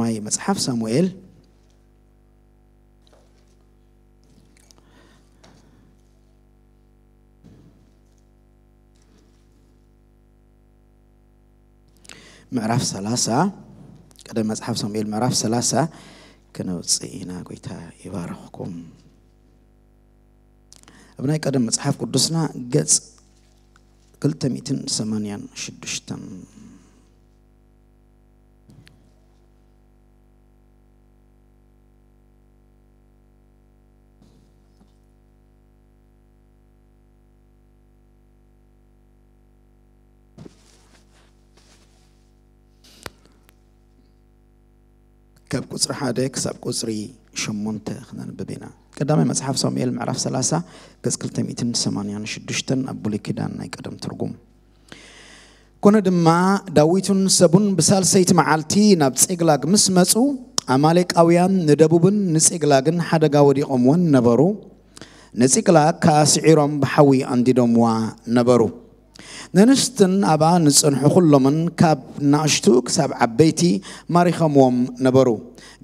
ማይ መጽሐፍ ሳሙኤል ምዕራፍ 30 ቀደም መጽሐፍ ሳሙኤል ምዕራፍ 30 ክነውፅእ ኢና ጎይታ ይባርኽኩም ኣብ ናይ ቀደም መጽሓፍ ቅዱስና ገጽ 286 ካብ ቁፅሪ ሓደ ክሳብ ቁፅሪ ሸሞንተ ክነንብብ ኢና ቀዳማይ መፅሓፍ ሳሙኤል ምዕራፍ 30 ገጽ 286 ኣብ ብሉይ ኪዳን ናይ ቀደም ትርጉም ኮነ ድማ ዳዊትን ሰቡን ብሳልሰይቲ መዓልቲ ናብ ጼግላግ ምስ መፁ ኣማሌቃውያን ንደቡብን ንጼግላግን ሓደጋ ወዲቖምዎን ነበሩ ንጺቅላግ ከዓ ስዒሮም ብሓዊ ኣንዲዶምዋ ነበሩ ንንስትን ኣብኣ ንፅንሑ ኩሎምን ካብ ናእሽቱ ክሳብ ዓበይቲ ማሪኸምዎም ነበሩ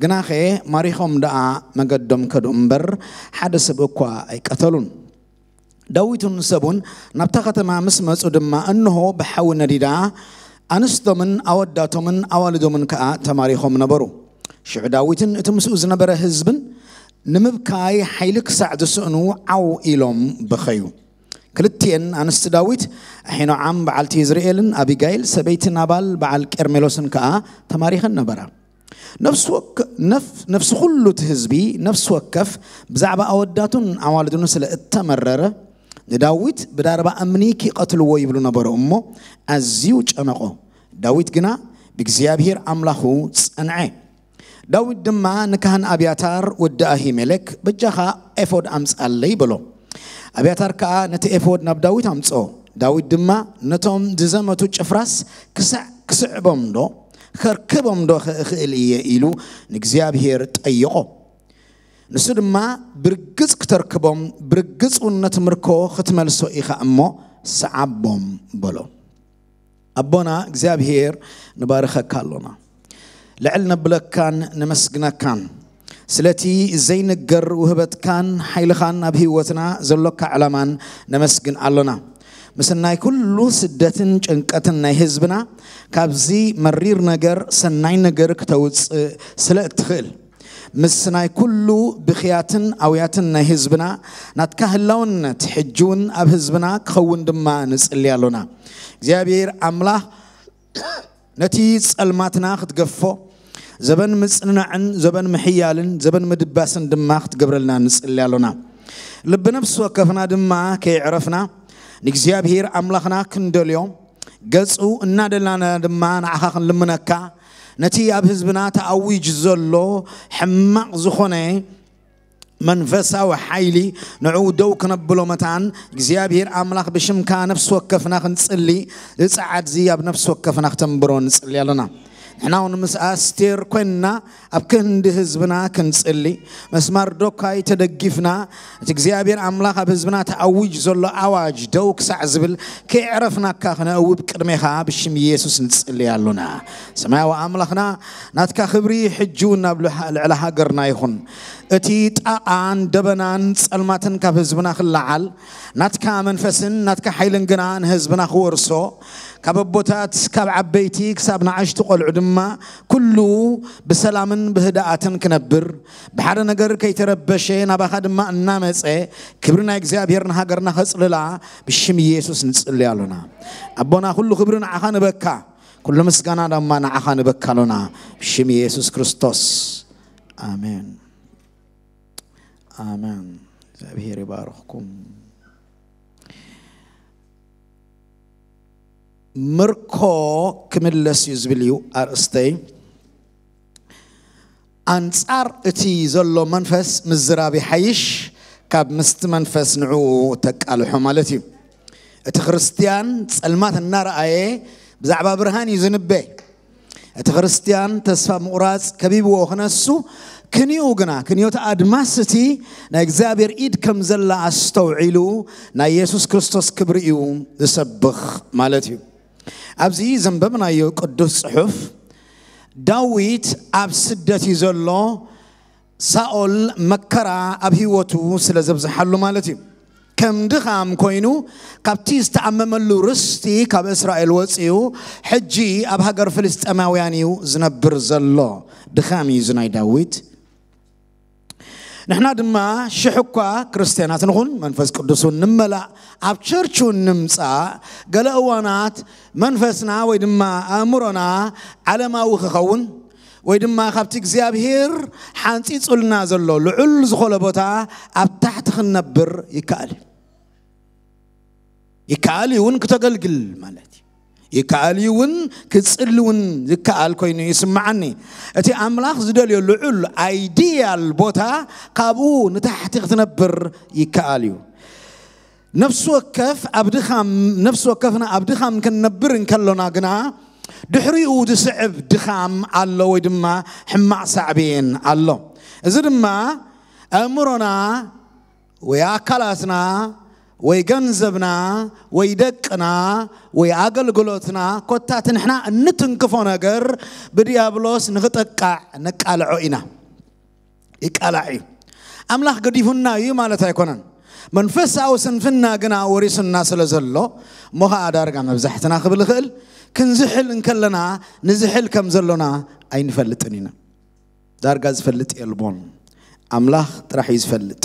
ግና ኸ ማሪኾም ደኣ መገዶም ከዱ እምበር ሓደ ሰብ እኳ ኣይቀተሉን ዳዊትን ሰቡን ናብታ ከተማ ምስ መፁ ድማ እንሆ ብሓዊ ነዲዳ ኣንስቶምን ኣወዳቶምን ኣዋልዶምን ከዓ ተማሪኾም ነበሩ ሽዑ ዳዊትን እቲ ምስኡ ዝነበረ ህዝብን ንምብካይ ሓይሊ ክሳዕ ዝስእኑ ዓው ኢሎም በኸዩ ክልቴን ኣንስቲ ዳዊት ሒኖዓም በዓልቲ እዝርኤልን ኣቢጋይል ሰበይትን ኣባል በዓል ቀርሜሎስን ከዓ ተማሪኸን ነበራ ነፍሲ ኩሉ እቲ ህዝቢ ነፍሲ ወከፍ ብዛዕባ ኣወዳቱን ኣዋልድኑ ስለ እተመረረ ንዳዊት ብዳርባ እምኒ ክቐትልዎ ይብሉ ነበሩ እሞ ኣዝዩ ጨነቆ ዳዊት ግና ብእግዚኣብሔር ኣምላኹ ጸንዐ ዳዊት ድማ ንካህን ኣብያታር ወዲ ኣሂሜሌክ በጃኻ ኤፎድ ኣምፃለይ በሎ ኣብያታር ከዓ ነቲ ኤፎድ ናብ ዳዊት ኣምፅኦ ዳዊት ድማ ነቶም ዝዘመቱ ጭፍራስ ክሳዕ ክስዕቦም ዶ ከርክቦም ዶ ክእል እየ ኢሉ ንእግዚኣብሄር ጠይቆ ንሱ ድማ ብርግፅ ክተርክቦም ብርግፅ እውን ነቲ ምርኮ ክትመልሶ ኢኻ እሞ ሰዓቦም በሎ ኣቦና እግዚኣብሄር ንባርኸካ ኣሎና ልዕል ነብለካን ንመስግነካን ስለቲ ዘይንገር ውህበትካን ሓይልኻን ኣብ ህይወትና ዘሎካ ዕላማን ነመስግን ኣለና ምስናይ ኩሉ ስደትን ጭንቀትን ናይ ህዝብና ካብዚ መሪር ነገር ሰናይ ነገር ክተውፅእ ስለ እትኽእል ምስ ናይ ኩሉ ብኽያትን ኣውያትን ናይ ህዝብና ናትካ ህላውነት ሕጂ እውን ኣብ ህዝብና ክኸውን ድማ ንፅሊ ኣሎና እግዚኣብሔር ኣምላኽ ነቲ ጸልማትና ክትገፎ ዘበን ምፅንናዕን ዘበን ምሕያልን ዘበን ምድባስን ድማ ክትገብረልና ንፅሊ ኣሎና ልቢ ነብሲ ወከፍና ድማ ከይዕረፍና ንእግዚኣብሔር ኣምላኽና ክንደልዮ ገፁ እናደላና ድማ ንዓኻ ክንልምነካ ነቲ ኣብ ህዝብና ተኣዊጅ ዘሎ ሕማቕ ዝኾነ መንፈሳዊ ሓይሊ ንዕኡ ደው ክነብሎ መታን እግዚኣብሔር ኣምላኽ ብሽምካ ነፍሲ ወከፍና ክንፅሊ ዝፀዓድ እዚ ኣብ ነፍሲ ወከፍና ክተንብሮ ንፅሊ ኣለና ሕናውን ምስ ኣስቴር ኮይንና ኣብ ክንዲ ህዝብና ክንፅሊ መስመር ዶካይ ተደጊፍና እቲ እግዚኣብሔር ኣምላኽ ኣብ ህዝብና ተኣውጅ ዘሎ ኣዋጅ ደው ክሳዕ ዝብል ከይዕረፍናካ ክነእውብ ቅድሜኻ ብሽም ኢየሱስ ንፅሊ ኣሉና ሰማያዊ ኣምላኽና ናትካ ክብሪ ሕጂ እውን ናብ ልዕሊ ሃገርና ይኹን እቲ ጣኣን ደበናን ጸልማትን ካብ ህዝብና ክለዓል ናትካ መንፈስን ናትካ ሓይልን ግና ንህዝብና ክወርሶ ካብ ኣቦታት ካብ ዓበይቲ ክሳብ ንኣሽቲ ቆልዑ ድማ ኩሉ ብሰላምን ብህዳኣትን ክነብር ብሓደ ነገር ከይተረበሸ ናባኻ ድማ እናመፀ ክብሪ ናይ እግዚኣብሔር ንሃገርና ከፅልላ ብሽም ኢየሱስ ንፅሊ ኣሎና ኣቦና ኩሉ ክብሪ ንዓኻ ንበካ ኩሉ ምስጋና ድማ ንዓኻ ንበካ ኣሎና ብሽም ኢየሱስ ክርስቶስ ኣሜን አሜን። እግዚአብሔር ይባርኩም። ምርኮ ክምለስ እዩ ዝብል እዩ ኣርእስተይ ኣንጻር እቲ ዘሎ መንፈስ ምዝራብ ሓይሽ ካብ ምስቲ መንፈስ ንዕኡ ተቃልሖ ማለት እዩ እቲ ክርስትያን ፀልማት እናረኣየ ብዛዕባ ብርሃን እዩ ዝንበ እቲ ክርስትያን ተስፋ ምቑራፅ ከቢብዎ ክነሱ ክንኡ ግና ክንዮት ኣድማስቲ ናይ እግዚኣብሔር ኢድ ከም ዘላ ኣስተውዒሉ ናይ የሱስ ክርስቶስ ክብሪ እዩ ዝሰብኽ ማለት እዩ ኣብዚ ዘንበብናዮ ቅዱስ ፅሑፍ ዳዊት ኣብ ስደት እዩ ዘሎ ሳኦል መከራ ኣብ ሂወቱ ስለ ዘብዝሓሉ ማለት እዩ ከም ድኻም ኮይኑ ካብቲ ዝተኣመመሉ ርስቲ ካብ እስራኤል ወፂኡ ሕጂ ኣብ ሃገር ፍልስጠማውያን እዩ ዝነብር ዘሎ ድኻም እዩ ናይ ዳዊት ንሕና ድማ ሽሕ እኳ ክርስትያናት ንኹን መንፈስ ቅዱስ እውን ንመላእ ኣብ ቸርች ንምፃእ ገለ እዋናት መንፈስና ወይ ድማ ኣእምሮና ዓለማዊ ክኸውን ወይ ድማ ካብቲ እግዚኣብሄር ሓንፂፁልና ዘሎ ልዑል ዝኾነ ቦታ ኣብ ታሕቲ ክንነብር ይከኣል ይከኣል እውን ክተገልግል ማለት ይከኣልዩውን ክፅልውን ዝከኣል ኮይኑ ይስምዓኒ እቲ ኣምላኽ ዝደልዮ ልዑል ኣይድያል ቦታ ካብኡ ንታሕቲ ክትነብር ይከኣል እዩ ነፍሲ ወከፍ ኣብ ድኻም ነፍሲ ወከፍና ኣብ ድኻም ክንነብር እንከሎና ግና ድሕሪኡ ዝስዕብ ድኻም ኣሎ ወይ ድማ ሕማቅ ሳዕብየን ኣሎ እዚ ድማ ኣእምሮና ወይ ኣካላትና ወይ ገንዘብና ወይ ደቅና ወይ ኣገልግሎትና ኮታት ንሕና እንትንክፎ ነገር ብዲያብሎስ ንኽጠቃዕ ነቃልዖ ኢና ይቃላዕ እዩ ኣምላኽ ገዲፉና እዩ ማለት ኣይኮነን መንፈሳዊ ስንፍና ግና ወሪሱና ስለ ዘሎ ሞ ከዓ ዳርጋ መብዛሕትና ክብል ይኽእል ክንዝሕል እንከለና ንዝሕል ከም ዘሎና ኣይንፈልጥን ኢና ዳርጋ ዝፈልጥ የልቦን ኣምላኽ ጥራሕ እዩ ዝፈልጥ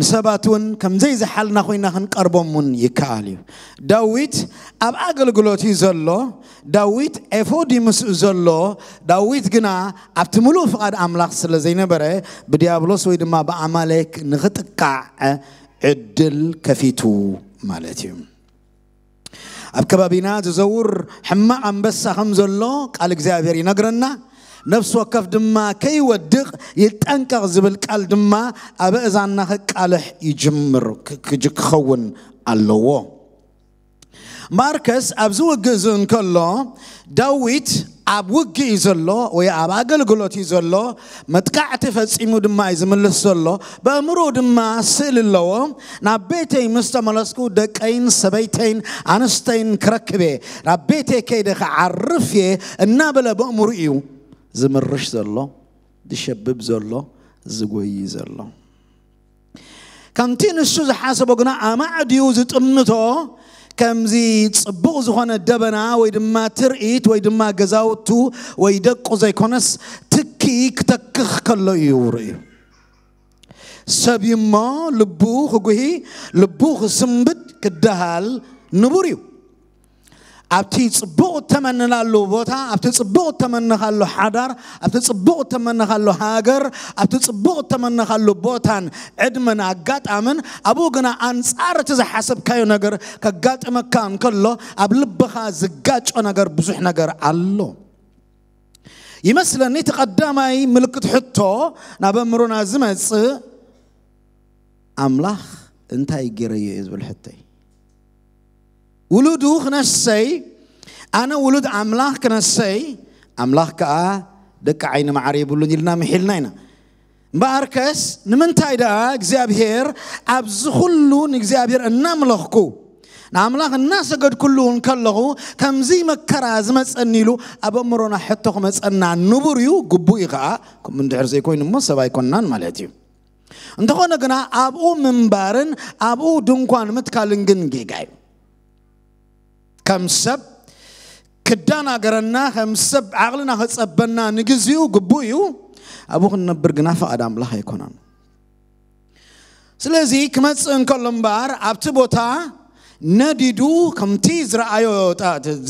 ንሰባት እውን ከም ዘይዝሓልና ኮይና ክንቀርቦም እውን ይከኣል እዩ ዳዊት ኣብ ኣገልግሎት እዩ ዘሎ ዳዊት ኤፎድ ምስኡ ዘሎ ዳዊት ግና ኣብቲ ምሉእ ፍቓድ ኣምላኽ ስለ ዘይነበረ ብዲያብሎስ ወይ ድማ ብኣማሌክ ንኽጥቃዕ ዕድል ከፊቱ ማለት እዩ ኣብ ከባቢና ዝዘውር ሕማቕ ኣንበሳ ከም ዘሎ ቃል እግዚኣብሔር ይነግረና نفس وقف دما كي ودق يتنكر زبل قال دما أبا إذا نحك عليه يجمر كجك خون اللو ماركس أبزو قزن كله داويت أبو قيز الله ويا أبا قل قلت يز الله متقع تفتس إمو دما يزمل السلو بأمرو دما سيل الله نبيتي مستملسكو دكين سبيتين أنستين كركبي نبيتي كيدخ عرفي النابل بأمرو إيو ዝምርሽ ዘሎ ዝሸብብ ዘሎ ዝጎይ ዘሎ ከምቲ ንሱ ዝሓሰቦ ግና ኣማዕድዩ ዝጥምቶ ከምዚ ፅቡቕ ዝኾነ ደበና ወይ ድማ ትርኢት ወይ ድማ ገዛውቱ ወይ ደቁ ዘይኮነስ ትኪ ክተክኽ ከሎ እዩ ርዩ ሰብ እሞ ልቡ ክጉሂ ልቡ ክስምብድ ክደሃል ንቡር እዩ ኣብቲ ፅቡቕ ተመንናሉ ቦታ ኣብቲ ፅቡቕ ተመንኻሉ ሓዳር ኣብቲ ፅቡቕ ተመንኻሉ ሃገር ኣብቲ ፅቡቕ ተመንኻሉ ቦታን ዕድመን ኣጋጣምን ኣብኡ ግና ኣንፃር እቲ ዝሓሰብካዮ ነገር ከጋጥመካ እንከሎ ኣብ ልብኻ ዝጋጮ ነገር ብዙሕ ነገር ኣሎ ይመስለኒ ተቐዳማይ ምልክት ሕቶ ናብ ኣእምሮና ዝመፅእ ኣምላኽ እንታይ ገይረዮ እዩ ዝብል ሕተይ ولد ክነሰይ ኣነ ውሉድ ኣምላኽ ክነሰይ ኣምላኽ ከዓ ደቂ ዓይኒ ማዕር የብሉን ኢልና ምሒልና ኢና እምበኣር ከስ ንምንታይ ደኣ እግዚኣብሔር ኣብዚ ኩሉ ንእግዚኣብሔር እናምለኽኩ ንኣምላኽ እናሰገድኩሉውን ከለኹ ከምዚ መከራ ዝመፀኒ ኢሉ ኣብ እምሮና ሕቶ ክመፀና ንቡር እዩ ግቡእ እዩ ከዓ ከምኡ እንድሕር ዘይኮይኑ እሞ ሰብ ኣይኮንናን ማለት እዩ እንተኾነ ግና ኣብኡ ምንባርን ኣብኡ ድንኳን ምትካልን ግን ጌጋ እዩ ከም ሰብ ክዳናገረና ከም ዓቕልና ክፀበና ንግዚኡ ግቡእ እዩ ኣብኡ ክንነብር ግና ፈቓድ ኣምላኽ ኣይኮነን ስለዚ ክመፅእ እንከሎ እምበር ኣብቲ ቦታ ነዲዱ ከምቲ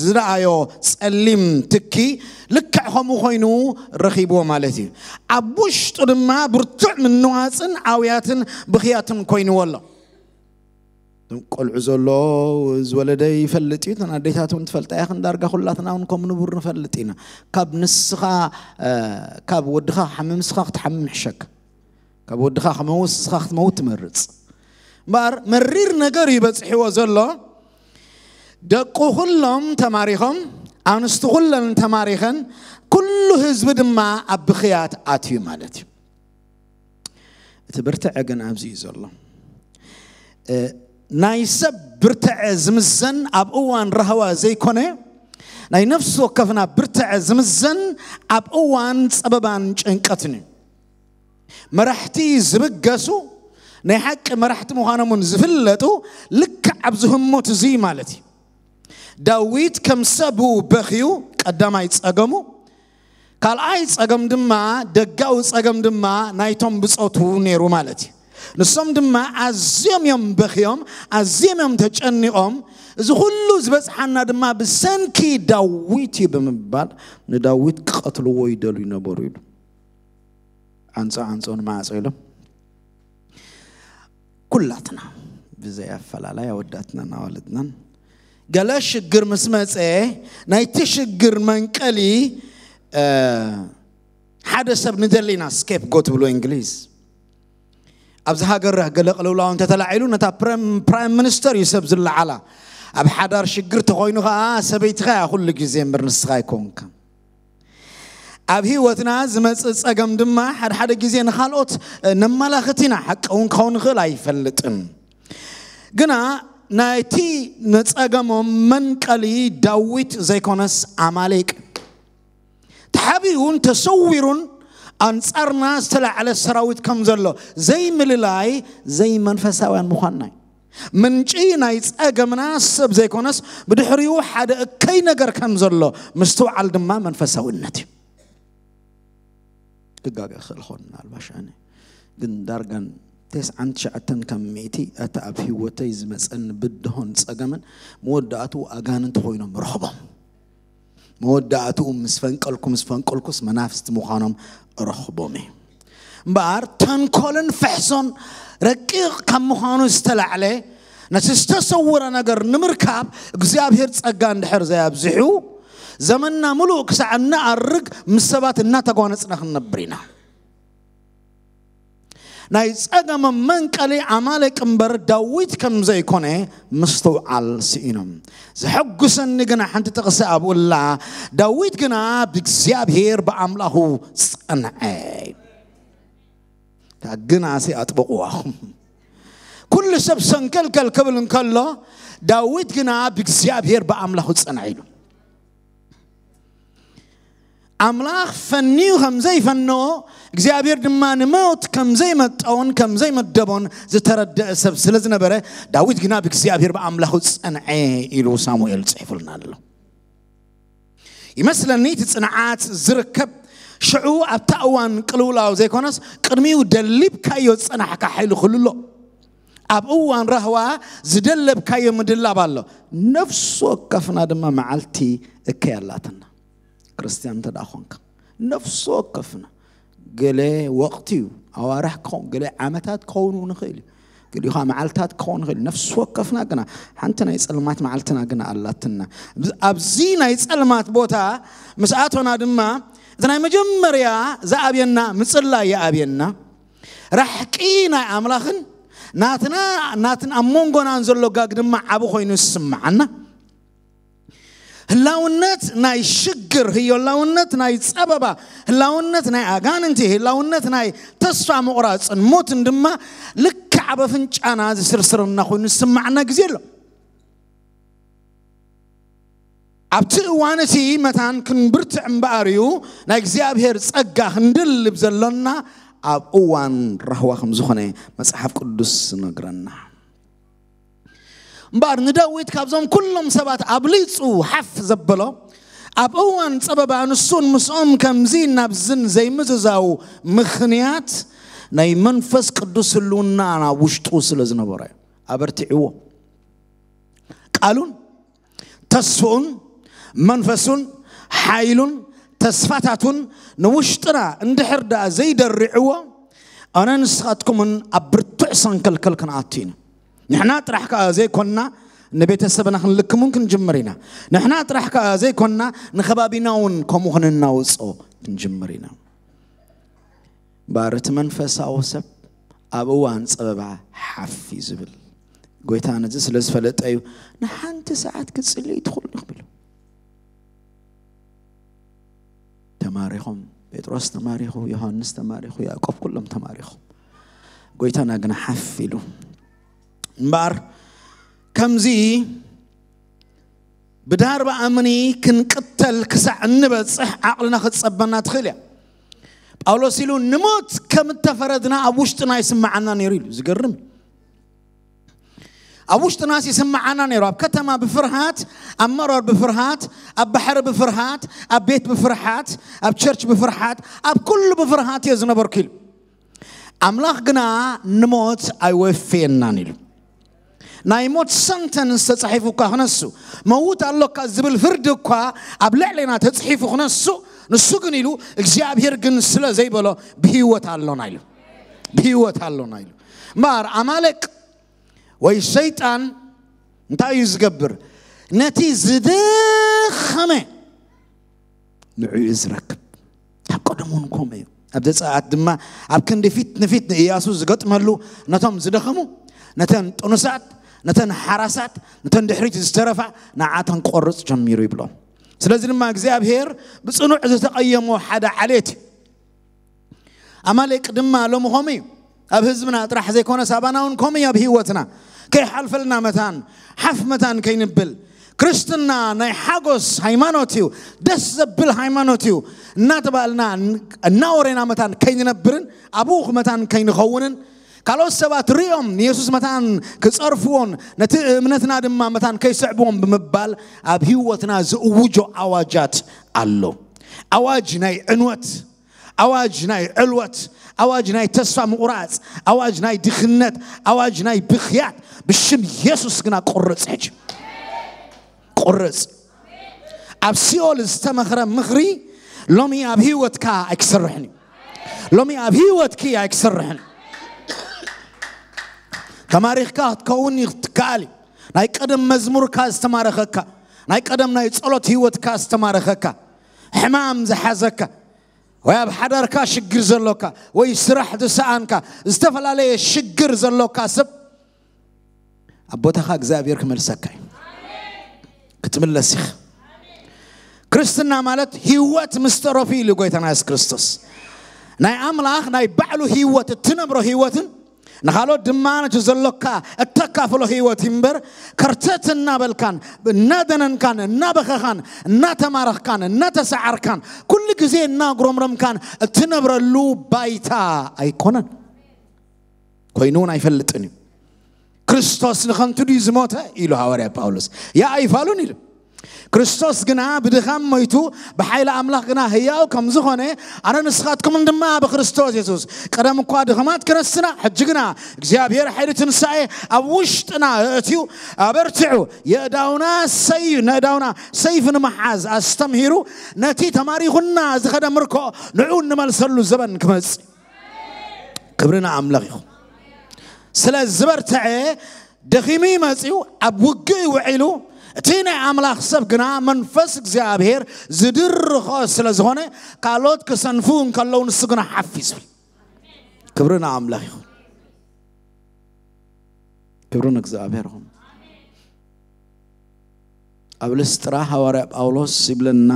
ዝረኣዮ ፀሊም ትኪ ልክዕ ከምኡ ኮይኑ ረኺብዎ ማለት እዩ ኣብ ውሽጡ ድማ ብርቱዕ ምንዋፅን ኣውያትን ብክያትን ኮይኑዎ ኣሎ ቆልዑ ዘሎ ዝወለደ ይፈልጥ እዩ ኣዴታት እውን ትፈልጣ ኢኻ ክንዳርጋ ኩላትና ውን ከም ንቡር ንፈልጥ ኢና ካብ ንስኻ ካብ ወድኻ ክሓምም ስኻ ክትሓምም ሕሸክ ካብ ወድኻ ክመውስ ስኻ ክትመውት ትመርፅ እምበር መሪር ነገር እዩ በፅሕዎ ዘሎ ደቁ ኩሎም ተማሪኾም ኣንስቲ ኩለን ተማሪኸን ኩሉ ህዝቢ ድማ ኣብ ብክያት ኣትዩ ማለት እዩ እቲ ብርትዐ ግን ኣብዚ እዩ ዘሎ ናይ ሰብ ብርትዐ ዝምዘን ኣብ እዋን ረህዋ ዘይኮነ ናይ ነፍሲ ወከፍና ብርትዐ ዝምዘን ኣብ እዋን ፀበባን ጭንቀትን እዩ መራሕቲ ዝብገሱ ናይ ሓቂ መራሕቲ ምዃኖም ውን ዝፍለጡ ልክዕ ኣብ ህሞት እዙ ማለት እዩ ዳዊት ከም ሰብ በኽዩ ቀዳማይ ፀገሙ ካልኣይ ፀገም ድማ ደጋዊ ፀገም ድማ ናይቶም ብፆቱ ነይሩ ማለት እዩ نسوم دما عزيم يوم بخيوم عزيم يوم تجني أم زخلو زبس حنا دما بسنكي داويتي بمبال نداويت قتل ويدلو ينبريد أنسى أنسى ما أسئلة كلاتنا بزي أفلالا يودتنا ناولتنا قال شجر مسمس إيه نايت شجر من كلي أه حدث سب ندلينا سكيب قوت بلو إنجليزي ኣብዚ ሃገር ገለ ቅልውላው እንተተላዒሉ ነታ ፕራይም ሚኒስተር እዩ ሰብ ዝለዓላ ኣብ ሓዳር ሽግር ተኮይኑ ከዓ ሰበይትኻ እያ ኩሉ ግዜ እምበር ንስኻ ይኮንካ ኣብ ሂወትና ዝመፅእ ፀገም ድማ ሓደ ሓደ ግዜ ንካልኦት ነመላኽት ኢና ሓቂ እውን ክኸውን ንኽእል ኣይፈልጥን ግና ናይቲ ንፀገሞም መንቀሊ ዳዊት ዘይኮነስ ኣማሌቅ ተሓቢኡን ተሰዊሩን ኣንጻርና ዝተላዕለ ሰራዊት ከም ዘሎ ዘይምልላይ ዘይመንፈሳውያን ምዃንናይ ምንጪ ናይ ፀገምና ሰብ ዘይኮነስ ብድሕሪኡ ሓደ እከይ ነገር ከም ዘሎ ምስትውዓል ድማ መንፈሳውነት እዩ ክጋገ ክእል ኾን ምናልባሽ ኣነ ግን ዳርጋን تسعة شعتن كميتي أتعب في وتيز مسأن بدهن سجمن مودعتو أجان تخوينهم مرحبا مودعتو مسفن كلكم مسفن كلكم منافس مخانم ረኽቦም እዩ እምበኣር ተንኮልን ፍሕሶን ረቂቕ ካብ ምዃኑ ዝተላዕለ ነቲ ዝተሰውረ ነገር ንምርካብ እግዚኣብሄር ፀጋ እንድሕር ዘያብዝሑ ዘመና ሙሉእ ክሳዕ እናኣርግ ምስ ሰባት እናተጓነፅና ክንነብር ኢና ናይ ጸገመ መንቀሊ ኣማለቅ እምበር ዳዊት ከም ዘይኮነ ምስትውዓል ስኢኖም ዘሐጉሰኒ ግና ሓንቲ ጥቕሲ ኣብኡላ ዳዊት ግና ብእግዚኣብሔር ብኣምላኹ ጸንዐ ግናሲ ኣጥብቕዋኹም ኩሉ ሰብ ሰንከልከል ክብል እንከሎ ዳዊት ግና ብእግዚኣብሔር ብኣምላኹ ጸንዐ ኢሉ አምላኽ ፈኒው ከምዘይ ፈኖ እግዚአብሔር ድማ ንሞት ከምዘይ መጠውን ከምዘይ መደቦን ዝተረድአ ሰብ ስለ ዝነበረ ዳዊት ግና ብእግዚአብሔር ብኣምላኹ ፀንዐ ኢሉ ሳሙኤል ፅሒፉልና ኣሎ ይመስለኒ እቲ ፅንዓት ዝርከብ ሽዑ ኣብታ እዋን ቅልውላዊ ዘይኮነስ ቅድሚኡ ደሊብካዮ ፅናሕካ ሓይሉ ክህሉ ኣብ እዋን ረህዋ ዝደለብካዮ ምድላብ ኣሎ ነፍሱ ወከፍና ድማ መዓልቲ እከያላትና ክርስቲያን እንተ ኮንካ ነፍሶ ወከፍና ገለ ወቅቲ እዩ ኣዋርሕ ክኸውን ገለ ዓመታት ክኸውን ንኽእል እዩ ገሊኡ ከዓ መዓልትታት ክኸውን ንኽእል ነፍሲ ወከፍና ግና ሓንቲ ናይ ፀልማት መዓልትና ግና ኣላትና ኣብዚ ናይ ፀልማት ቦታ ምስኣቶና ድማ እቲ ናይ መጀመርያ ዝኣብየና ምፅላይ የኣብየና ራሕቂ ናይ ኣምላኽን ናትና ናትን ኣብ መንጎናን ዘሎ ጋግ ድማ ዓብ ኮይኑ ይስምዓና ህላውነት ናይ ሽግር ህየላውነት ናይ ፀበባ ህላውነት ናይ ኣጋንንቲ ህላውነት ናይ ተስፋ ምቑራፅን ሞትን ድማ ልክዕ ኣብ ዝስርስርና ኮይኑ ዝስማዓና ግዜ ኣሎ ኣብቲ እዋን እቲ መታን ክንብርትዕ እምበኣር እዩ ናይ እግዚኣብሔር ፀጋ ክንድልብ ዘሎና ኣብ እዋን ረህዋ ከም ዝኾነ መፅሓፍ ቅዱስ ዝነግረና እምበር ንዳዊት ካብዞም ኩሎም ሰባት ኣብሊፁ ሓፍ ዘበሎ ኣብ እዋን ፀበባ ንሱን ምስኦም ከምዚ ናብዝን ዘይምዝዛው ምክንያት ናይ መንፈስ ቅዱስ ህልውና ናብ ውሽጡ ስለ ዝነበረ እዩ ኣበርቲዕዎ ቃሉን ተስፉኡን መንፈሱን ሓይሉን ተስፋታቱን ንውሽጥና እንድሕር ዳኣ ዘይደርዕዎ ኣነ ንስኻትኩምን ኣብ ብርቱዕ ሰንከልከል ክንኣቱ ኢና نحنا طرح زي كنا نبيت السبب نحن لك ممكن جمرينا نحنا طرح زي كنا نخبابينا ونكم وخن الناس أو نجمرينا بارت من فسا وسب أبو وان سبب حفي زبل قويت أنا جس لسفلت أيو نحن تسعات كتسلي يدخل نخبلو تماريخم بيتروس تماريخو يوهانس تماريخو يعقوب كلهم تماريخو قويت أنا جنا حفلو እምበር ከምዚ ብዳርባ እምኒ ክንቅተል ክሳዕ እንበፅሕ ዓቕልና ክትፀበና ትኽእል እያ ጳውሎስ ኢሉ ንሞት ከም እተፈረድና ኣብ ውሽጥና ይስማዓና ነይሩ ኢሉ ዝገርም ኣብ ውሽጥና ይስማዓና ነይሩ ኣብ ከተማ ብፍርሃት ኣብ መረር ብፍርሃት ኣብ ባሕሪ ብፍርሃት ኣብ ቤት ብፍርሃት ኣብ ቸርች ብፍርሃት ኣብ ኩሉ ብፍርሃት እየ ዝነበርኩ ኢሉ ኣምላኽ ግና ንሞት ኣይወፍየናን ኢሉ ናይ ሞት ሰንተንስ ተፃሒፉ እኳ ክነሱ መውት ኣሎካ ዝብል ፍርዲ እኳ ኣብ ልዕሊና ተፅሒፉ ክነሱ ንሱ ግን ኢሉ እግዚኣብሔር ግን ስለ ዘይበሎ ብሂወት ኣሎና ኢሉ ብሂወት ኣሎና ኢሉ እምበር ኣማለቅ ወይ ሸይጣን እንታይ እዩ ዝገብር ነቲ ዝደኸመ ንዕኡ ዝረክብ ኣብ ቀደም ከም እዩ ኣብ ዘፀኣት ድማ ኣብ ክንዲ ፊት ንፊት ንእያሱ ዝገጥመሉ ነቶም ዝደኸሙ ነተን ጥኑሳት نتن حرسات نتن دحرج استرفع نعاتن قرص جميرو يبلو سلازل ما اقزي ابهير بس انو عزت ايامو حدا عليت اما لك دم لهم همي ابهزمنا اطرح زيكونا سابانا ونكومي ابهيوتنا كي حلفلنا متان حف متان كي نبل كريستنا ناي حاغوس هيمانوتيو دس زبل هيمانوتيو ناتبالنا ناورينا متان كي نبرن ابوخ متان كي ካልኦት ሰባት ሪኦም ንየሱስ መታን ክፀርፍዎን ነቲ እምነትና ድማ መታን ከይስዕብዎም ብምባል ኣብ ህወትና ዝእውጆ ኣዋጃት ኣሎ ኣዋጅ ናይ ዕንወት ኣዋጅ ናይ ዕልወት ኣዋጅ ናይ ተስፋ ምቑራፅ ኣዋጅ ናይ ድኽነት ኣዋጅ ናይ ብኽያት ብሽም የሱስ ግና ቁርፅ ሕጂ ቁርፅ ኣብ ሲኦል ዝተመኽረ ምኽሪ ሎሚ ኣብ ሂወትካ ኣይክስርሕን እዩ ሎሚ ኣብ ሂወትኪ ኣይክስርሕን ተማሪኽካ ክትከውን ክትከኣል እዩ ናይ ቀደም መዝሙርካ ዝተማረኸካ ናይ ቀደም ናይ ጸሎት ህይወትካ ዝተማረኸካ ሕማም ዝሓዘካ ወይ ኣብ ሓዳርካ ሽግር ዘሎካ ወይ ስራሕ ዝሰኣንካ ዝተፈላለየ ሽግር ዘሎካ ሰብ ኣብ ቦታኻ እግዚኣብሔር ክመልሰካ እዩ ክትምለስ ኢኻ ክርስትና ማለት ህይወት ምስ ተረፊ ኢሉ ጎይታና የሱስ ክርስቶስ ናይ ኣምላኽ ናይ ባዕሉ ህይወት እትነብሮ ህይወትን نخالو دمان جزلوكا التكافلو هيوة تيمبر كرتت النابل كان نادنن كان نابخ كان ناتمارخ كان ناتسعر كان كل جزي ناقروم رم كان تنبر اللو بايتا أيقونا كوينون أيفلتني كريستوس نخنتو دي زموتا إلو هاوريا باولوس يا اي أيفالون إلو ክርስቶስ ግና ብድኻም ሞይቱ ብሓይሊ ኣምላኽ ግና ህያው ከም ዝኾነ ኣነ ንስኻትኩምን ድማ ብክርስቶስ የሱስ ቀደም እኳ ድኽማት ክነስና ሕጂ ግና እግዚኣብሔር ሓይሊ ትንሳኤ ኣብ ውሽጥና እትዩ ኣበርትዑ የእዳውና ሰይፍ ንእዳውና ሰይፍ ንምሓዝ ኣስተምሂሩ ነቲ ተማሪኹና ዝኸደ ምርኮ ንዑ ንመልሰሉ ዘበን ክመፅ ክብርና ኣምላኽ ይኹም ስለ ዝበርትዐ ደኺሙ መፅኡ ኣብ ውግእ ውዒሉ እቲ ናይ ኣምላኽ ሰብ ግና መንፈስ እግዚኣብሔር ዝድርኾ ስለ ዝኾነ ካልኦት ክሰንፉ እንከለዉ ንሱ ግና ሓፊ ዝብል ክብሪ ንኣምላኽ ይኹን ክብሪ ንእግዚኣብሔር ይኹን ኣብ ልስጥራ ሃዋርያ ጳውሎስ ይብለና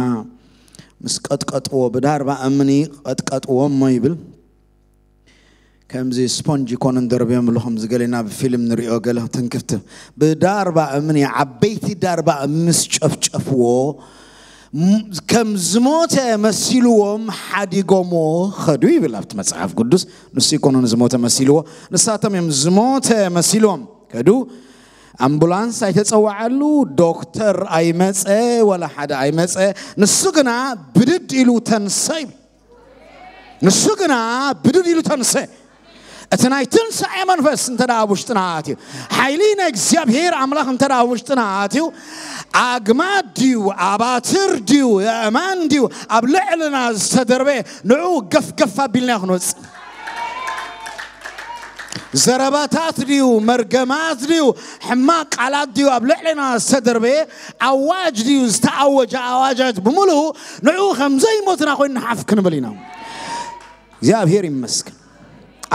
ምስ ቀጥቀጥዎ ብዳርባ እምኒ ቀጥቀጥዎሞ ይብል كمزي سبونج يكون اندر بيوم لهم زغلنا بفيلم نريو غلا تنكفت بداربا من يا عبيتي داربا مس شف شف و كم زموت مسيلوم حدي غومو خدوي بلافت مصحف قدوس نسي يكون زموت مسيلو نساتم يم زموت مسيلوم كدو امبولانس اي تصوعلو دكتور اي ولا حدا اي مصه نسوغنا بدد يلو تنسي نسوغنا بدد يلو تنسي እቲ ናይ ትንሳኤ መንፈስ እንተ ኣብ ውሽጥና ኣትዩ ሓይሊ ናይ እግዚኣብሔር ኣምላኽ እንተ ኣብ ውሽጥና ኣትዩ ኣግማድ ድዩ ኣባትር ድዩ ኣእማን ድዩ ኣብ ልዕልና ዝተደርበ ንዑ ገፍገፍ ኣቢልና ክንወፅእ ዘረባታት ድዩ መርገማት ድዩ ሕማቅ ቃላት ድዩ ኣብ ልዕልና ዝተደርበየ ኣዋጅ ድዩ ዝተኣወጀ ኣዋጃት ብምሉእ ንዑ ከምዘይሞትና ኮይኑ ንሓፍ ክንብል ኢና እግዚኣብሔር ይመስግን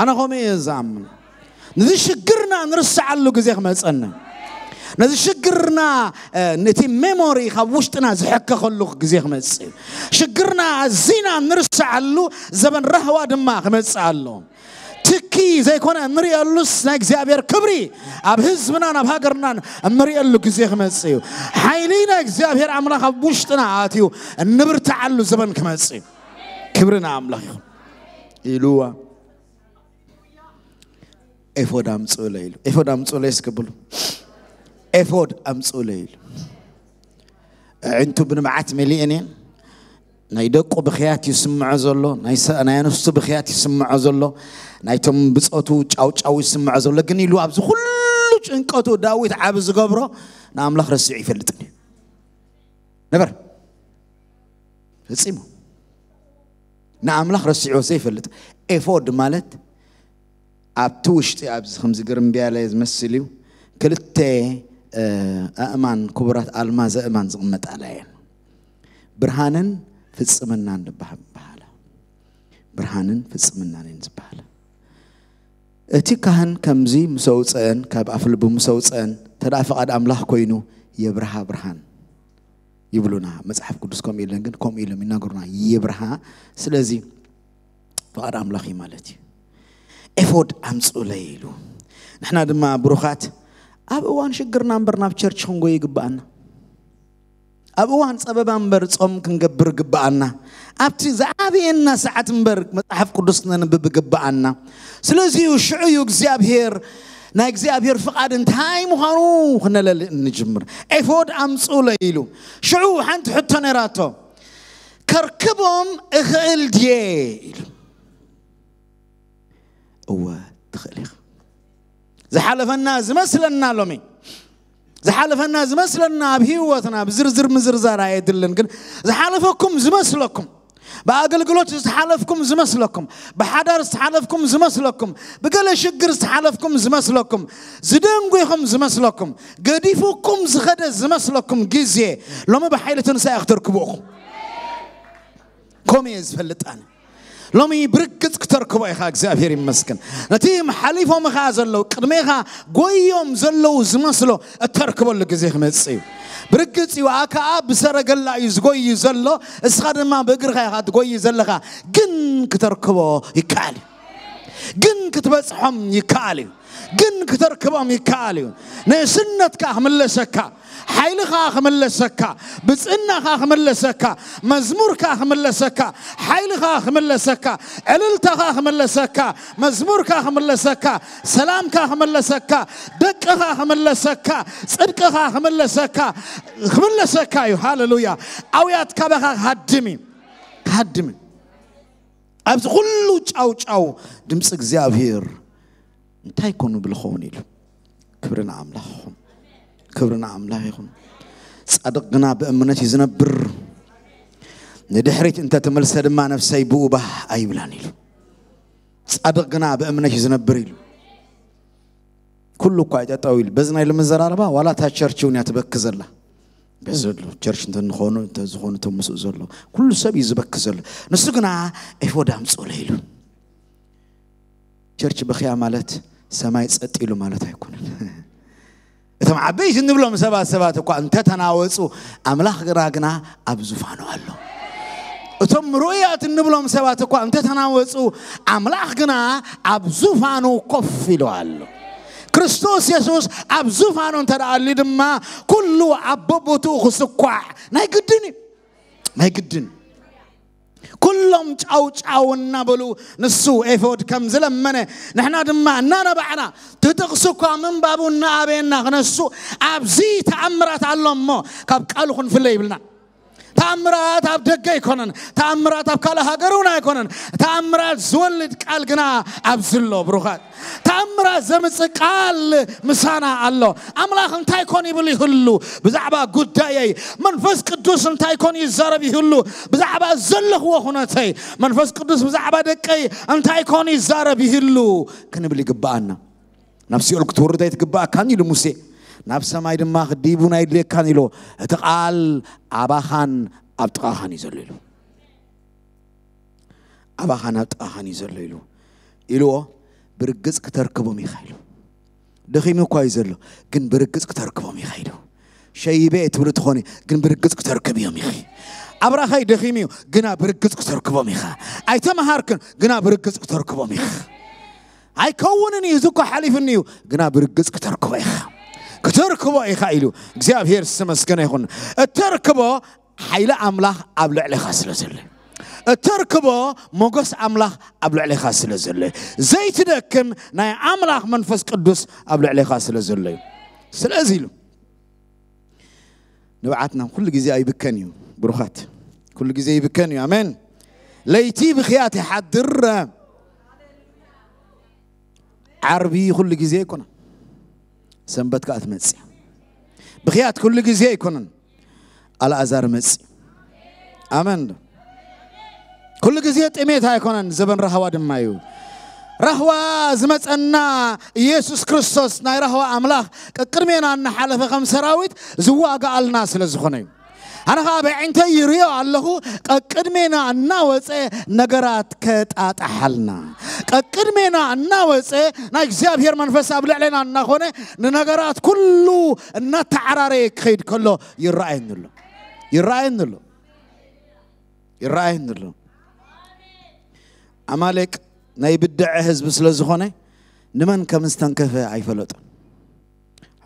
ኣነ ከምኡ እየ ዝኣምን ነዚ ሽግርና ንርስዓሉ ግዜ ክመፀና ነዚ ሽግርና ነቲ ሜሞሪ ካብ ውሽጥና ዝሕከኸሉ ግዜ ክመፅእ እዩ ሽግርና ኣዝና ንርስዓሉ ዘበን ረህዋ ድማ ክመፅእ ኣሎ ትኪ ዘይኮነ እንሪኤሉስ ናይ እግዚኣብሔር ክብሪ ኣብ ህዝብና ናብ ሃገርናን እንሪኤሉ ግዜ ክመፅእ እዩ ሓይሊ ናይ እግዚኣብሔር ኣምላኽ ኣብ ውሽጥና ኣትዩ እንብርትዓሉ ዘበን ክመፅእ እዩ ክብሪ ንኣምላኽ ይኹን ኢሉዋ ኤፎድ አምጽኡ ላይ ኢሉ ኤፎድ አምጽኡ ላይ እስክብሉ ኤፎድ አምጽኡ ላይ ኢሉ ዕንቱ ብንመዓት መሊእን እየን ናይ ደቁ ብክያት ይስምዖ ዘሎ ናይ ኣንስቱ ብክያት ይስምዖ ዘሎ ናይቶም ብፀቱ ጫውጫው ይስምዖ ዘሎ ግን ኢሉ ኣብዚ ኩሉ ጭንቀቱ ዳዊት ዓብ ዝገብሮ ንኣምላኽ ረሲዕ ይፈልጥን እዩ ነበር ፈፂሙ ንኣምላኽ ረሲዕ ወሰ ይፈልጥ ኤፎድ ማለት ኣብቲ ውሽጢ ኣብዚ ከምዚ ግርምብያለ ዝመስል እዩ ክልተ ኣእማን ክቡራት ኣልማዝ ኣእማን ዝቕመጣላ እየን ብርሃንን ፍፅምናን ዝበሃላ ብርሃንን ፍፅምናን እየን ዝበሃላ እቲ ካህን ከምዚ ምሰውፅአን ካብ ኣፍልቡ ምሰውፅአን ተዳ ፍቓድ ኣምላኽ ኮይኑ የብርሃ ብርሃን ይብሉና መፅሓፍ ቅዱስ ከምኡ ኢለን ግን ከምኡ ኢሎም ይናገሩና የብርሃ ስለዚ ፍቓድ ኣምላኽ እዩ ማለት እዩ ኤፎድ ኣምፅኡለይ ኢሉ ንሕና ድማ ብሩኻት ኣብ እዋን ሽግርና እምበር ናብ ቸርች ክንጎይ ይግባአና ኣብ እዋን ፀበባ እምበር ጾም ክንገብር ግባአና ኣብቲ ዝዓበየና ሰዓት እምበር መፅሓፍ ቅዱስ ነንብብ ግባአና ስለዚዩ ሽዑ እግዚኣብሄር ናይ እግዚኣብሔር ፍቓድ እንታይ ምዃኑ ክነለልእ ንጅምር ኤፎድ ኣምፅኡለ ኢሉ ሽዑ ሓንቲ ሕቶ ነራቶ ከርክቦም እኽእል ድየ ኢሉ እወትኽእል ኢኻ ዝሓለፈና ዝመስለና ሎሚ ዝሓለፈና ዝመስለና ኣብ ሂወትና ብዝርዝር ምዝርዛር ኣየድልን ግን ዝሓለፈኩም ዝመስለኩም ብኣገልግሎት ዝተሓለፍኩም ዝመስለኩም ብሓዳር ዝተሓለፍኩም ዝመስለኩም ብገለ ሽግር ዝተሓለፍኩም ዝመስለኩም ዝደንጎይኹም ዝመስለኩም ገዲፉኩም ዝኸደ ዝመስለኩም ግዜ ሎሚ ብሓይሊ ትንሳኤ ክትርክብኹም ከምኡ እየ ዝፈልጥ ኣነ ሎሚ ብርግፅ ዝተረክቦ ኢኻ እግዚኣብሔር ይመስግን ነቲ መሓሊፎም ኢኻ ዘለዉ ቅድሜኻ ጎዮም ዘለዉ ዝመስሎ እተርክበሉ ግዜ ክመፅእ እዩ ብርግፅ እዩ ኣከዓ ብሰረገላ እዩ ዝጎይ ዘሎ እስኻ ድማ ብእግርካ ኢኻ ትጎይ ዘለኻ ግን ክተርክቦ ይከኣል እዩ جن كتبصحم يكالي جن كتركبهم يكالي بس نسنتك حملسك حيلك حملسك بصنك حملسك مزمورك حملسك حيلك حملسك عللتك حملسك مزمورك حملسك سلامك حملسك دقك حملسك صدقك حملسك حملسك هاليلويا أويات بها هدمي هدمي ኣብዚ ኩሉ ጫውጫው ድምፂ እግዚኣብሄር እንታይ ኮኑ ብልኸውን ኢሉ ክብርና ኣምላኽ ይኹን ክብርና ኣምላኽ ይኹን ጻድቅ ግና ብእምነት እዩ ዝነብር ንድሕሪት እንተትመልሰ ድማ ነፍሰይ ብኡ ባህ ኣይብላን ኢሉ ጻድቅ ግና ብእምነት እዩ ዝነብር ኢሉ ኩሉ እኳ ይጠጠው ኢሉ በዚ ናይ ልምዘራርባ ዋላ ታ ቸርች እውን እያ ትበክ ዘላ ዘሎ ቸርች እንተንኾኑ እንተዝኾኑ ተምስእ ዘሎ ኩሉ ሰብ እዩ ዝበክ ዘሎ ንሱ ግና ኤፎድ ኣምፅለ ኢሉ ቸርች ብኽያ ማለት ሰማይ ፀጥ ኢሉ ማለት ኣይኮነን እቶም ዓበይቲ እንብሎም ሰባት ሰባት እኳ እንተተናወፁ ኣምላኽ ግራ ግና ኣብ ዙፋኑ ኣሎ እቶም ሩእያት እንብሎም ሰባት እኳ እንተተናወፁ ኣምላኽ ግና ኣብ ዙፋኑ ኮፍ ኢሉ ኣሎ ክርስቶስ የሱስ ኣብ ዙፋኑ እንተደኣሊ ድማ ኩሉ ኣብ በቦትኡ ክስኳዕ ናይ ግድን እዩ ናይ ግድን ኩሎም ጫውጫው እናበሉ ንሱ ኤፎድ ከም ዝለመነ ንሕና ድማ እናነባዕና ትጥቕሱ እኳ ምንባቡ እናኣበየና ክነሱ ኣብዚ ተኣምራት ኣሎ እሞ ካብ ቃሉ ክንፍለ ይብልና ተአምራት አብ ደገ ኣይኮነን ተኣምራት ኣብ ካልእ ሃገር እውን ኣይኮነን ተኣምራት ዝወልድ ቃል ግና ኣብ ዘሎ ብሩኻት ተኣምራት ዘምፅእ ቃል ምሳና ኣሎ ኣምላኽ እንታይ ኮን ይብል ይህሉ ብዛዕባ ጉዳየይ መንፈስ ቅዱስ እንታይ ኮን ይዛረብ ይህሉ ብዛዕባ ዘለኽዎ ኩነተይ መንፈስ ቅዱስ ብዛዕባ ደቀይ እንታይ ኮን ይዛረብ ይህሉ ክንብል ይግባአና ናብ ሲኦል ክትውርድ ኣይትግባእካን ኢሉ ሙሴ ناب سماي دماغ ديبونا يدلي كانيلو تقال أباخان أبتقاخان يزللو أباخان أبتقاخان يزللو إلو برقز كتركبو ميخايلو دخيمي كوا يزللو كن برقز كتركبو ميخايلو شاي بيت ولد خوني كن برقز كتركبو ميخي أبراخاي دخيميو كنا برقز كتركبو ميخا أي تمهاركن كنا برقز كتركبو ميخا أي كونني يزوكو حليف النيو كنا برقز كتركبو ميخا ክትርክቦ ኢኻ ኢሉ እግዚኣብሔር ዝተመስገነ ይኹን እተርክቦ ሓይሊ ኣምላኽ ኣብ ልዕሊኻ ስለ ዘሎ እተርክቦ መጎስ ኣምላኽ ኣብ ልዕሊኻ ስለ ዘሎ እዩ ዘይትደክም ናይ ኣምላኽ መንፈስ ቅዱስ ኣብ ልዕሊኻ ስለ ዘሎ እዩ ስለዚ ኢሉ ንብዓትና ኩሉ ግዜ ኣይብከን እዩ ብሩኻት ኩሉ ግዜ ይብከን እዩ ኣሜን ለይቲ ብክያት ይሓድር ዓርቢ ኩሉ ግዜ ይኮነ ሰንበትካ እትመፅእ ብክያት ኩሉ ግዜ ኣይኮነን ኣልኣዛር መፅእ ኣመን ዶ ኩሉ ግዜ ጥሜት ኣይኮነን ዘበን ረህዋ ድማ እዩ ረህዋ ዝመፀና ኢየሱስ ክርስቶስ ናይ ረህዋ ኣምላኽ ቅድሜና እናሓለፈ ከም ሰራዊት ዝዋጋኣልና ስለ ዝኾነ እዩ أنا أنت يريو الله كقدمنا الناوس نجرات كت أتحلنا كقدمنا الناوس نجزاب هير من فساب لعلنا النخونة نجرات كله نتعراري خيد كله يرأين له يرأين له يرأين له أمالك نيبدع حزب سلزخونة نمن كم استنكفه عيفلوت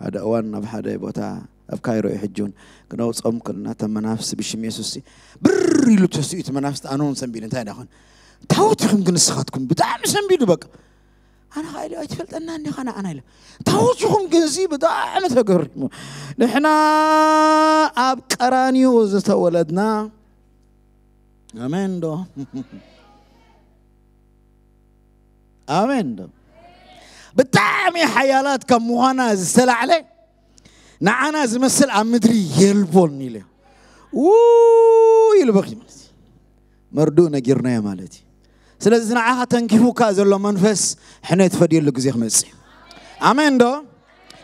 هذا أوان نبحر بوتا أب كايرو يحجون قنوا صوم كنا تمنافس بشم يسوسي بر يلو تسو يتمنافس أنون سنبيل انتهي داخل تاو تخم قنس خاتكم بتعم سنبيل بك أنا خايل أي تفلت أنا أني خانا أنا إلا تاو تخم قنسي بتعم تقر نحنا أب كراني وزت ولدنا أمين دو أمين دو بتعمي حيالات كم مهنا زي عليه ንዓና ዝመስል ኣብ ምድሪ የልቦን ኢለ ይልበኺ ማለት እዩ መርዱእ ነጊርናዮ ማለት እዩ ስለዚ ንዓኻ ተንኪፉካ ዘሎ መንፈስ ሕነይ ትፈድየሉ ግዜ ክመፅእ እዩ ኣሜን ዶ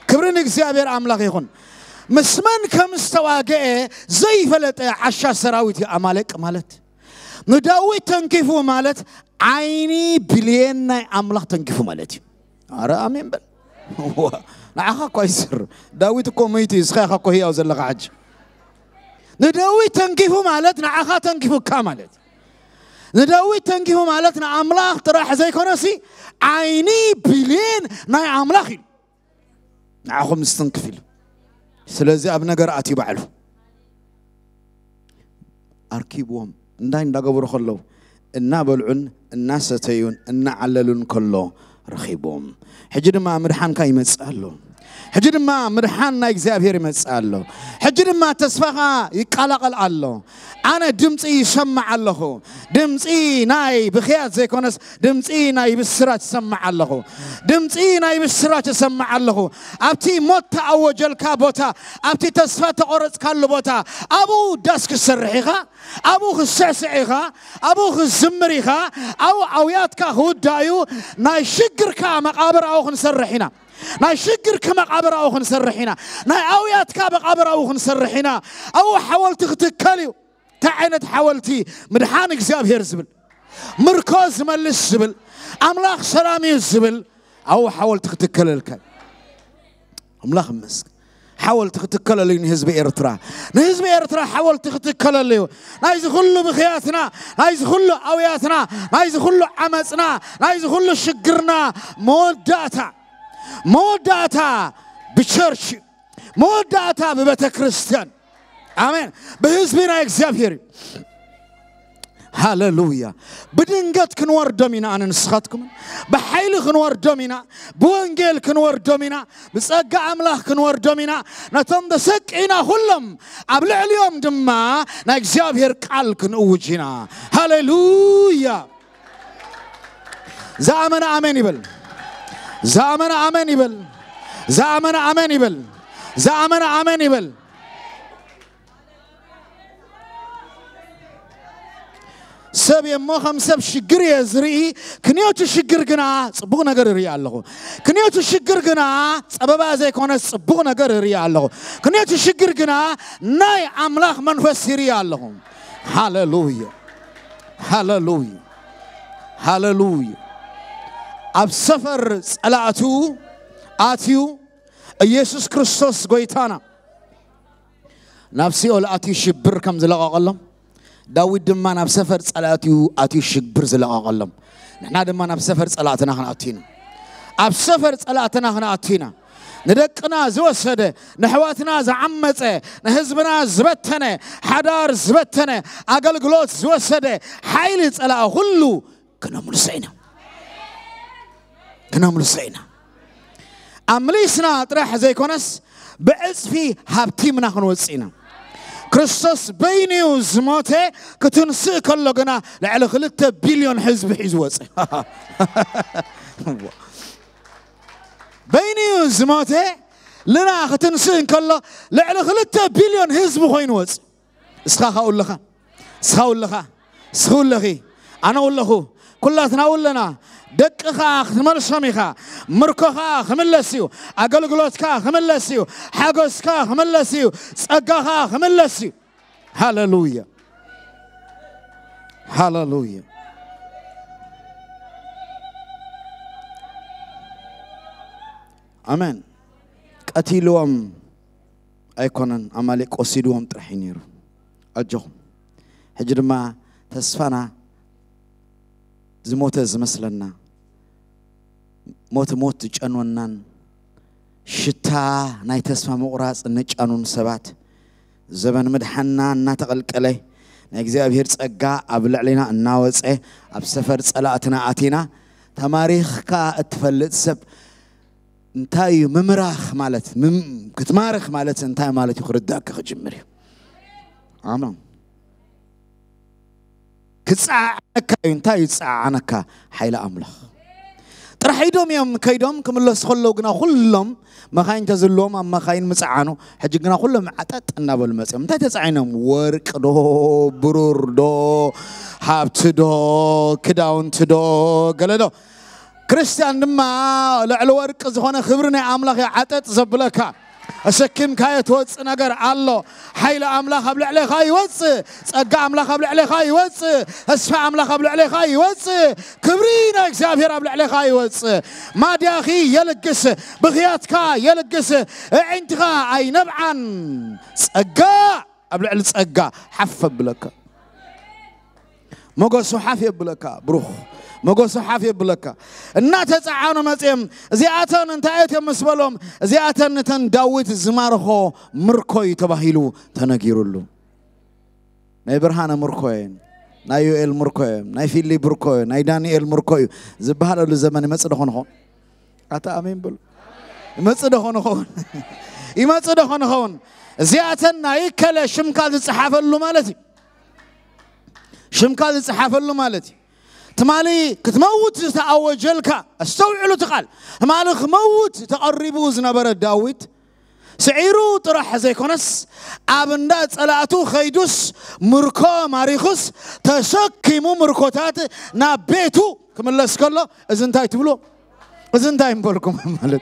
ክብሪ ንእግዚኣብሔር ኣምላኽ ይኹን ምስ መን ከም ዝተዋግአ ዘይፈለጠ ዓሻ ሰራዊት እዩ ኣማለቅ ማለት ንዳዊት ተንኪፉ ማለት ዓይኒ ብልየን ናይ ኣምላኽ ተንኪፉ ማለት እዩ ኣረ ኣሜን በል نعاقا كويسر داويت كوميتي سخاقا كوهي أو زلق عج نداوي تنكيفو مالت نعاقا تنكيفو كامالت نداوي تنكيفو مالت نعملاخ تراح زي كونسي عيني بلين ناي عملاخي نعاقو مستنكفل سلازي أبنا قرأت يبعلو أركيبوهم نداين داقبرو خلو እናበልዑን እናሰተዩን እናዓለሉን ከሎ رخيبهم حجر ما مرحان كايمس قال له ሕጂድማ ምድሓን ናይ እግዚኣብሔር ይመፅእ ኣሎ ሕጂ ድማ ተስፋኻ ይቀላቐል ኣሎ ኣነ ድምፂ ይሰማዕ ኣለኹ ድምፂ ናይ ብክያት ዘይኮነስ ድምፂ ናይ ብስራት ይሰማዕ ኣለኹ ድምፂ ናይ ብስራት ይሰማዕ ኣለኹ ኣብቲ ሞት ተኣወጀልካ ቦታ ኣብቲ ተስፋ ተቆረፅካሉ ቦታ ኣብኡ ዳስ ክሰርሕ ኢኻ ኣብኡ ክስዕስዕ ኢኻ ኣብኡ ክዝምር ኢኻ ኣብኡ ኣውያትካ ክውዳዩ ናይ ሽግርካ መቃብር ኣብኡ ክንሰርሕ ኢና ناي شجر كما قبر أو خنسرحينا ناي أويات كاب قبر أو خنسرحينا أو حاولت تكلي تعنت حاولتي من حانك زاب هيرزبل مركز ما للسبل أملاك سلامي الزبل أو حاولت تكل الكل أملاك مسك حاول تختكل اللي نهزب إرترا نهزب إرترا حاول تختكل اللي نايز خلو بخياتنا نايز خلو أوياتنا نايز خلو عمسنا نايز خلو شقرنا موداتا more ብቸርች bchurch more በቤተ ክርስቲያን አሜን በህዝብና እግዚአብሔር ሃሌሉያ ብድንገት ክንወርዶም ኢና ኣነ ንስኻትኩም ብሓይሊ ክንወርዶም ኢና ብወንጌል ክንወርዶም ኢና ብፀጋ ኣምላኽ ክንወርዶም ኢና ነቶም ተሰቂና ኩሎም ኣብ ልዕሊኦም ድማ ናይ እግዚኣብሔር ቃል ክንእውጅ ኢና ሃሌሉያ ዝኣመነ ኣሜን ይበል ዘኣመነ ኣመን ይበል ዘኣመነ ኣመን ይበል ዘኣመነ ኣመን ይበል ሰብ እየ እሞ ከም ሰብ ሽግር እየ ዝርኢ ክንዮቱ ሽግር ግና ፅቡቕ ነገር እርኢ ኣለኹ ክንዮቱ ሽግር ግና ፀበባ ዘይኮነ ፅቡቕ ነገር እርኢ ኣለኹ ክንዮቱ ሽግር ግና ናይ ኣምላኽ መንፈስ ይርኢ ኣለኹ ሃሌሉያ ሃሌሉያ ሃሌሉያ ኣብ ሰፈር ፀላእቱ ኣትዩ ኢየሱስ ክርስቶስ ጎይታና ናብ ሲኦል ኣትዩ ሽብር ከም ዝለቐቐሎም ዳዊት ድማ ናብ ሰፈር ፀላእትዩ ኣትዩ ሽግብር ዝለቐቐሎም ንሕና ድማ ናብ ሰፈር ፀላእትና ክንኣትዩና ኣብ ሰፈር ፀላእትና ክንኣትዩና ንደቅና ዝወሰደ ንሕዋትና ዝዓመፀ ንህዝብና ዝበተነ ሓዳር ዝበተነ ኣገልግሎት ዝወሰደ ሓይሊ ፀላእ ኩሉ ክነምልሶ ኢና تناملو سعينا أمليسنا أطرح زي كونس بعزفي هابتي مناخن وصينا كريستوس بيني وزموته كتنسي كله قنا لعلى خلطة بليون حزب حزوز بيني وزموته لنا كتنسي كله لعلى خلطة بليون حزب خين وز اسخاخ أقول لخا اسخاخ أقول لخا اسخاخ أقول لخي أنا أقول لخو كلاتنا أقول لنا دقخ خمرشم إخا مركخ خملسيو أقلقلوتك خملسيو حقوسك خملسيو سقخ خملسيو هللويا هللويا أمين قتيلوهم أيكونن أمالك أسيدوهم ترحينيرو اجو هجرما ما تسفنا زموت زمسلنا ሞት ሞት ጨኖናን ሽታ ናይ ተስፋ ምቑራፅ ንጫኑን ሰባት ዘበን ምድሓና እናተቐልቀለ ናይ እግዚኣብሄር ጸጋ ኣብ ልዕሊና እናወፀ ኣብ ሰፈር ጸላእትና ኣቲና ተማሪኽካ እትፈልጥ ሰብ እንታይ እዩ ምምራኽ ማለት ክትማርኽ ማለት እንታይ ማለት እዩ ክርዳእካ ክጅምር እዩ ኣምን ክፀዓዓነካ እዩ እንታይ እዩ ዝፀዓዓነካ ሓይሊ ኣምላኽ ترح يدوم يوم كيدوم كم الله سخلو قنا خلهم ما خاين تزلوم أما خاين مسعانو حج قنا خلهم عتت النبل مسعانو متى تسعينهم ورك دو برور دو حاب تدو كداون تدو قال دو كريستيان دما لعلو ورك زخونا خبرنا عملك عتت زبلكا أشكيم هاي توص نجار الله حيل أملا خبل عليه هاي وتس أجا أملا خبل عليه هاي وتس أسفع أملا خبل عليه هاي وتس كبرينا إكسافير قبل عليه هاي وتس ما دي أخي يلقس بغياتك يلقس عندك أي نبعا أجا قبل عليه أجا حف بلك مقصو حف بلك بروح መጎሱ ሓፍ የብለካ እናተፀዓኑ መፅኦም እዚኣተን እንታይ እዮም ምስ በሎም እዚኣተን እተን ዳዊት ዝማርኾ ምርኮይ ተባሂሉ ተነጊሩሉ ናይ ብርሃነ ምርኮ እየን ናይ ዩኤል ምርኮ እዮም ናይ ፊሊ ምርኮ እዩ ናይ ዳንኤል ምርኮ እዩ ዝበሃለሉ ዘመን ይመፅእ ዶኾን ይኸውን ኣታ ኣሜን በሉ ይመፅእ ዶኾን ይኸውን ይመፅእ ዶኾን ይኸውን እዚኣተን ናይ ከለ ሽምካ ዝፀሓፈሉ ማለት እዩ ሽምካ ዝፀሓፈሉ ማለት እዩ تمالي كتموت تأوجلك له تقال مالك موت تقربو زنبر داويت سعيرو طرح زيكونس أبندا صلاتو خيدوس مركو ماريخوس تشكيمو مركوتات نابيتو كم الله سكر كله إذن تاي تبلو إذن تاي مبلكم مالك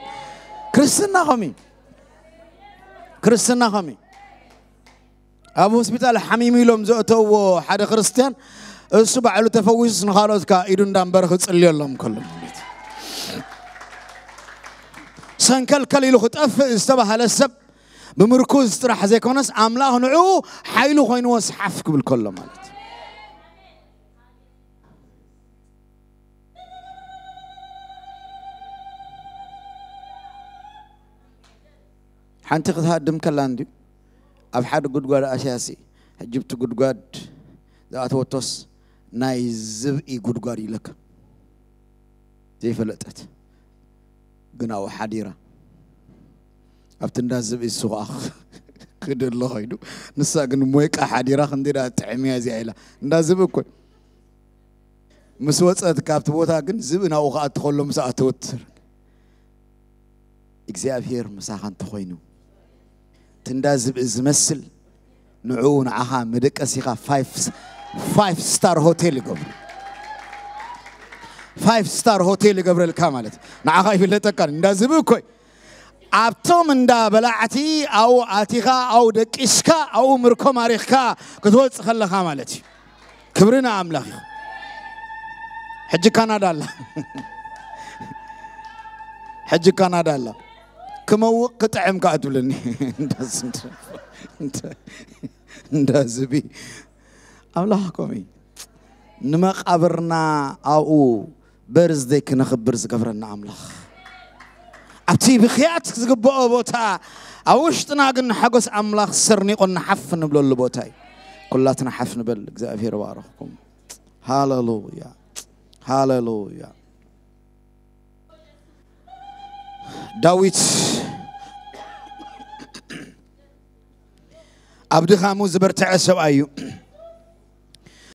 كريستنا خمي كريستنا خمي أبو سبيتال حميمي لهم زوتو حدا كريستيان سبع على تفويز نخالوتك إيرن دامبر خد سلي اللهم كلهم سنكل كل يلو خد أف استوى على السب بمركوز راح زي كونس عملاه نعو حيلو خوين وسحفك بالكل مالت حنتقد هاد دم كلاندي أبحث قد قاد أساسي جبت قد قاد ذات وتوس ናይ ዝብኢ ጉድጓድ ይለካ ዘይፈለጠት ግን ኣብኡ ሓዲራ ኣብቲ እንዳ ዝብኢ ንሱ ከዓ ክደሎ ኮይኑ ንሳ ግን ሞይቃ ሓዲራ ክንዲ ዳ እዚኣ ኢላ እንዳ ዝብኢ እኮ ምስ ወፀት ካብቲ ቦታ ግን ዝብኢ ናብኡ ከዓ እትኸሎ ምስ ኣተወትር እግዚኣብሔር ምሳኻ እንተኮይኑ እቲ እንዳ ዝብኢ ዝመስል ንዕኡ ንዓኻ መደቀሲኻ ፋይፍ ፋይቭ ስታር ሆቴል ይገብሩ ፋይቭ ስታር ሆቴል ይገብረልካ ማለት ንዓኻ ይፍለጠካን እንዳዝብ እኮይ ኣብቶም እንዳ በላዕቲ ኣብኡ ኣቲኻ ኣብኡ ደቂስካ ኣብኡ ምርኮ ማሪኽካ ክትወፅእ ከለኻ ማለት እዩ ክብርና ኣምላኽ እዩ ሕጂ ካናዳ ኣላ ሕጂ ካናዳ ኣላ ክመውቕ ክጥዕምካ እትብለኒ እንዳዝቢ ኣምላኽኮም እዩ ንመቓብርና ኣብኡ በርዝደይ ክነኽብር ዝገብረና ኣምላኽ ኣብቲ ብክያት ዝግብኦ ቦታ ኣብ ውሽጥና ግን ሓጎስ ኣምላኽ ሰርኒቆ ንሓፍ ንብለሉ ቦታ እዩ ኩላትና ሓፍ ንበል እግዚኣብሔር ባረኽኩም ሃሌሉያ ሃሌሉያ ዳዊት ኣብ ድኻሙ ዝበርትዐ ሰብኣ እዩ